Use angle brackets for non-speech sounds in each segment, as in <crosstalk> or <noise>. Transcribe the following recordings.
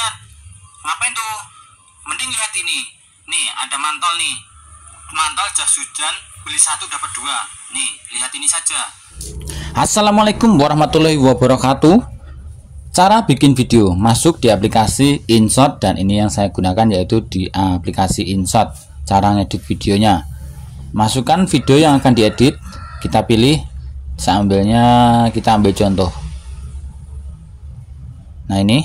lihat ngapain tuh mending lihat ini nih ada mantol nih mantol jas hujan beli satu dapat dua nih lihat ini saja Assalamualaikum warahmatullahi wabarakatuh Cara bikin video masuk di aplikasi InShot dan ini yang saya gunakan yaitu di eh, aplikasi InShot. Cara ngedit videonya. Masukkan video yang akan diedit, kita pilih sambilnya kita ambil contoh. Nah, ini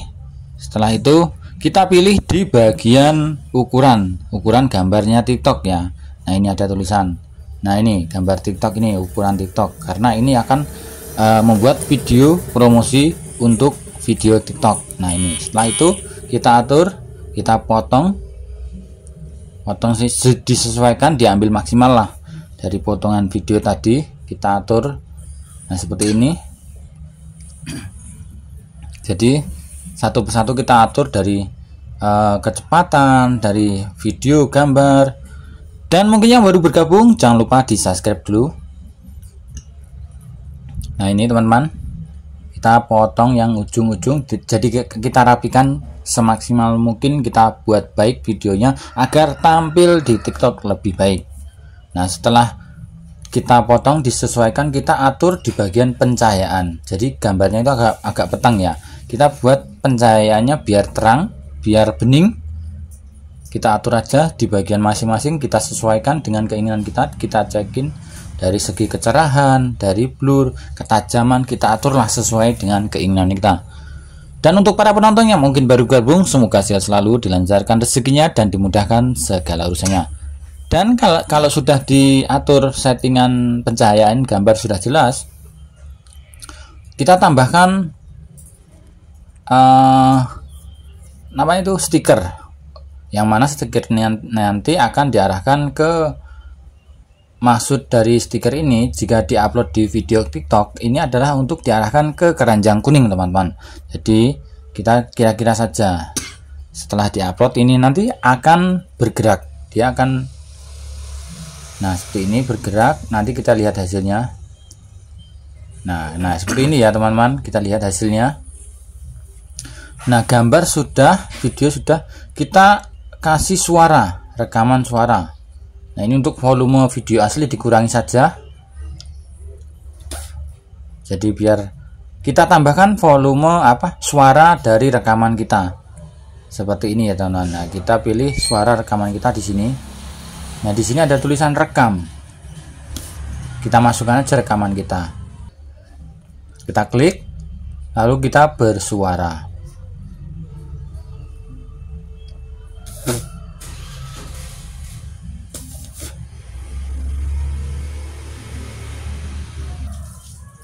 setelah itu kita pilih di bagian ukuran, ukuran gambarnya TikTok ya. Nah ini ada tulisan. Nah ini gambar TikTok ini ukuran TikTok karena ini akan uh, membuat video promosi untuk video TikTok. Nah ini setelah itu kita atur, kita potong, potong disesuaikan diambil maksimal lah dari potongan video tadi kita atur. Nah seperti ini. <clears throat> Jadi satu persatu kita atur dari uh, kecepatan dari video gambar dan mungkin yang baru bergabung jangan lupa di subscribe dulu nah ini teman-teman kita potong yang ujung-ujung jadi kita rapikan semaksimal mungkin kita buat baik videonya agar tampil di tiktok lebih baik nah setelah kita potong disesuaikan kita atur di bagian pencahayaan jadi gambarnya itu agak agak petang ya kita buat pencahayaannya biar terang biar bening kita atur aja di bagian masing-masing kita sesuaikan dengan keinginan kita kita cekin dari segi kecerahan dari blur ketajaman kita aturlah sesuai dengan keinginan kita dan untuk para penonton yang mungkin baru gabung semoga sehat selalu dilancarkan rezekinya dan dimudahkan segala urusannya dan kalau, kalau sudah diatur settingan pencahayaan gambar sudah jelas kita tambahkan uh, namanya itu stiker yang mana stiker nanti akan diarahkan ke maksud dari stiker ini jika diupload di video TikTok ini adalah untuk diarahkan ke keranjang kuning teman-teman jadi kita kira-kira saja setelah diupload ini nanti akan bergerak dia akan nah seperti ini bergerak nanti kita lihat hasilnya nah nah seperti ini ya teman-teman kita lihat hasilnya Nah, gambar sudah, video sudah, kita kasih suara, rekaman suara. Nah, ini untuk volume video asli dikurangi saja. Jadi biar kita tambahkan volume apa? suara dari rekaman kita. Seperti ini ya, teman-teman. Nah, kita pilih suara rekaman kita di sini. Nah, di sini ada tulisan rekam. Kita masukkan aja rekaman kita. Kita klik lalu kita bersuara.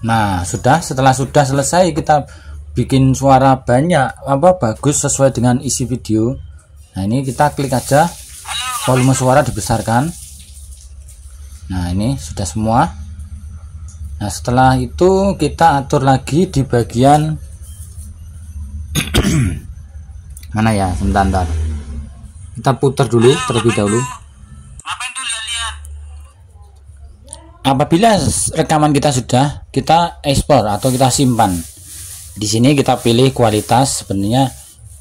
Nah, sudah setelah sudah selesai kita bikin suara banyak apa bagus sesuai dengan isi video. Nah, ini kita klik aja volume suara dibesarkan. Nah, ini sudah semua. Nah, setelah itu kita atur lagi di bagian <clears throat> mana ya? Sebentar, Kita putar dulu terlebih dahulu. apabila rekaman kita sudah kita ekspor atau kita simpan di sini kita pilih kualitas sebenarnya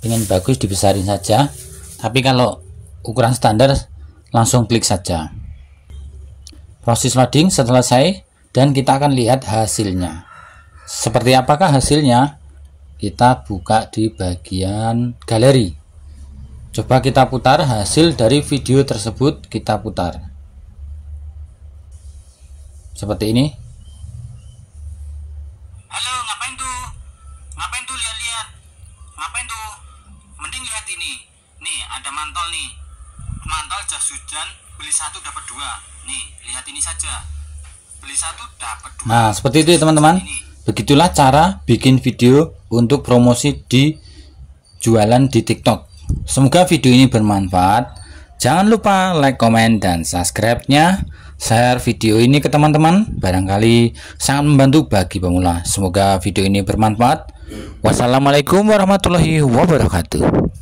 ingin bagus dibesarin saja tapi kalau ukuran standar langsung klik saja proses loading setelah selesai dan kita akan lihat hasilnya seperti apakah hasilnya kita buka di bagian galeri coba kita putar hasil dari video tersebut kita putar seperti ini halo ngapain tuh ngapain tuh lihat-lihat ngapain tuh mending lihat ini nih ada mantol nih mantol jas hujan beli satu dapat dua nih lihat ini saja beli satu dapat dua nah seperti itu ya teman-teman begitulah cara bikin video untuk promosi di jualan di tiktok semoga video ini bermanfaat jangan lupa like, komen, dan subscribe-nya share video ini ke teman-teman barangkali sangat membantu bagi pemula semoga video ini bermanfaat wassalamualaikum warahmatullahi wabarakatuh